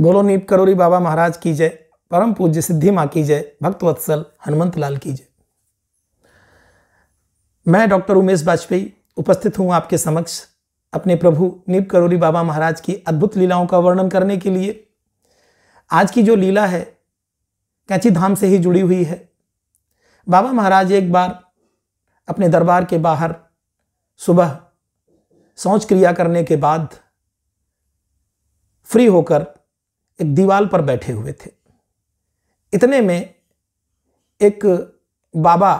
बोलो नीप करोरी बाबा महाराज की जय परम पूज्य सिद्धि माँ की जय भक्त वत्सल हनुमंत लाल की जय मैं डॉक्टर उमेश वाजपेयी उपस्थित हूँ आपके समक्ष अपने प्रभु नीप करोरी बाबा महाराज की अद्भुत लीलाओं का वर्णन करने के लिए आज की जो लीला है कैंची धाम से ही जुड़ी हुई है बाबा महाराज एक बार अपने दरबार के बाहर सुबह शौच क्रिया करने के बाद फ्री होकर एक दीवार पर बैठे हुए थे इतने में एक बाबा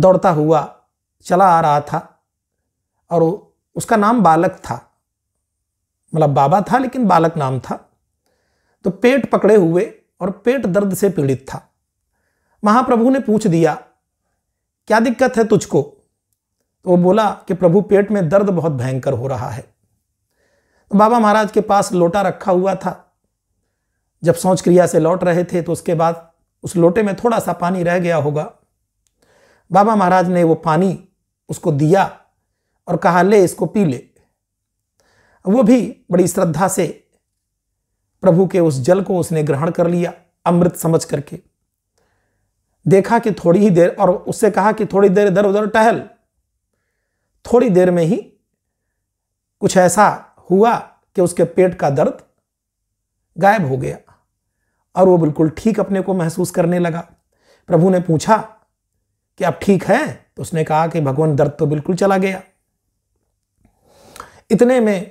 दौड़ता हुआ चला आ रहा था और उसका नाम बालक था मतलब बाबा था लेकिन बालक नाम था तो पेट पकड़े हुए और पेट दर्द से पीड़ित था महाप्रभु ने पूछ दिया क्या दिक्कत है तुझको तो वो बोला कि प्रभु पेट में दर्द बहुत भयंकर हो रहा है बाबा महाराज के पास लोटा रखा हुआ था जब सोच क्रिया से लौट रहे थे तो उसके बाद उस लोटे में थोड़ा सा पानी रह गया होगा बाबा महाराज ने वो पानी उसको दिया और कहा ले इसको पी ले वो भी बड़ी श्रद्धा से प्रभु के उस जल को उसने ग्रहण कर लिया अमृत समझ करके देखा कि थोड़ी ही देर और उससे कहा कि थोड़ी देर इधर उधर टहल थोड़ी देर में ही कुछ ऐसा हुआ कि उसके पेट का दर्द गायब हो गया और वो बिल्कुल ठीक अपने को महसूस करने लगा प्रभु ने पूछा कि आप ठीक हैं तो उसने कहा कि भगवान दर्द तो बिल्कुल चला गया इतने में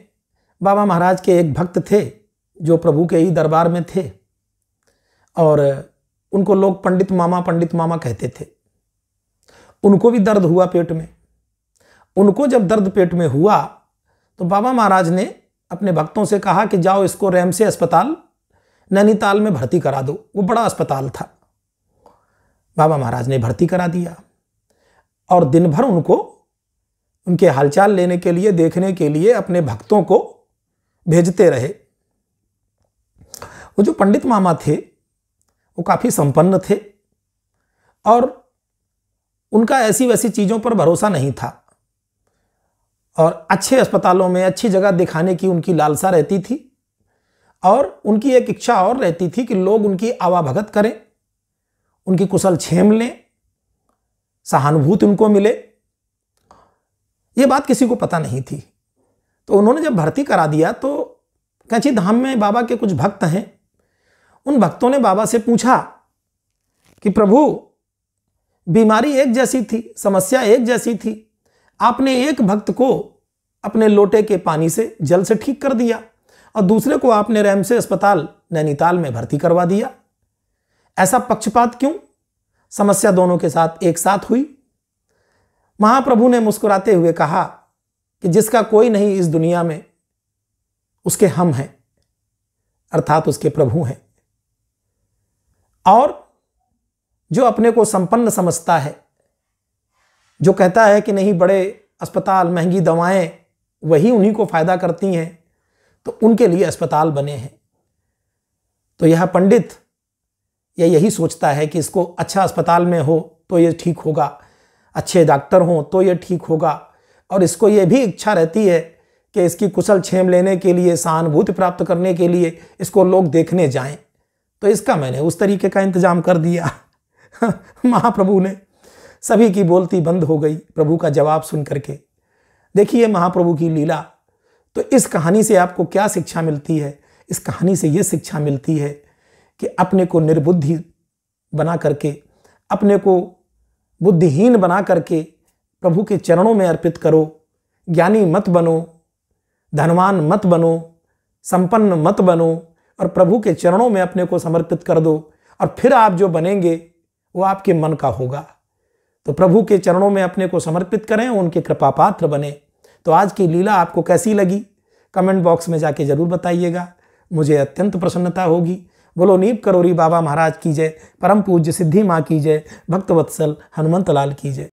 बाबा महाराज के एक भक्त थे जो प्रभु के ही दरबार में थे और उनको लोग पंडित मामा पंडित मामा कहते थे उनको भी दर्द हुआ पेट में उनको जब दर्द पेट में हुआ तो बाबा महाराज ने अपने भक्तों से कहा कि जाओ इसको रैमसे अस्पताल नैनीताल में भर्ती करा दो वो बड़ा अस्पताल था बाबा महाराज ने भर्ती करा दिया और दिन भर उनको उनके हालचाल लेने के लिए देखने के लिए अपने भक्तों को भेजते रहे वो जो पंडित मामा थे वो काफ़ी संपन्न थे और उनका ऐसी वैसी चीज़ों पर भरोसा नहीं था और अच्छे अस्पतालों में अच्छी जगह दिखाने की उनकी लालसा रहती थी और उनकी एक इच्छा और रहती थी कि लोग उनकी आवाभगत करें उनकी कुशल छेम लें सहानुभूति उनको मिले ये बात किसी को पता नहीं थी तो उन्होंने जब भर्ती करा दिया तो कैंची धाम में बाबा के कुछ भक्त हैं उन भक्तों ने बाबा से पूछा कि प्रभु बीमारी एक जैसी थी समस्या एक जैसी थी आपने एक भक्त को अपने लोटे के पानी से जल से ठीक कर दिया और दूसरे को आपने रैम से अस्पताल नैनीताल में भर्ती करवा दिया ऐसा पक्षपात क्यों समस्या दोनों के साथ एक साथ हुई महाप्रभु ने मुस्कुराते हुए कहा कि जिसका कोई नहीं इस दुनिया में उसके हम हैं अर्थात उसके प्रभु हैं और जो अपने को संपन्न समझता है जो कहता है कि नहीं बड़े अस्पताल महंगी दवाएं वही उन्हीं को फ़ायदा करती हैं तो उनके लिए अस्पताल बने हैं तो यह पंडित या यही सोचता है कि इसको अच्छा अस्पताल में हो तो ये ठीक होगा अच्छे डॉक्टर हों तो ये ठीक होगा और इसको ये भी इच्छा रहती है कि इसकी कुशल छेम लेने के लिए सहानुभूति प्राप्त करने के लिए इसको लोग देखने जाएं तो इसका मैंने उस तरीके का इंतजाम कर दिया महाप्रभु ने सभी की बोलती बंद हो गई प्रभु का जवाब सुन करके देखिए महाप्रभु की लीला तो इस कहानी से आपको क्या शिक्षा मिलती है इस कहानी से ये शिक्षा मिलती है कि अपने को निर्बुद्धि बना करके अपने को बुद्धिहीन बना करके प्रभु के चरणों में अर्पित करो ज्ञानी मत बनो धनवान मत बनो संपन्न मत बनो और प्रभु के चरणों में अपने को समर्पित कर दो और फिर आप जो बनेंगे वो आपके मन का होगा तो प्रभु के चरणों में अपने को समर्पित करें उनके कृपा पात्र बने तो आज की लीला आपको कैसी लगी कमेंट बॉक्स में जाके ज़रूर बताइएगा मुझे अत्यंत प्रसन्नता होगी बोलो नीप करोरी बाबा महाराज की जय परम पूज्य सिद्धि माँ की जय भक्तवत्सल हनुमंत लाल की जय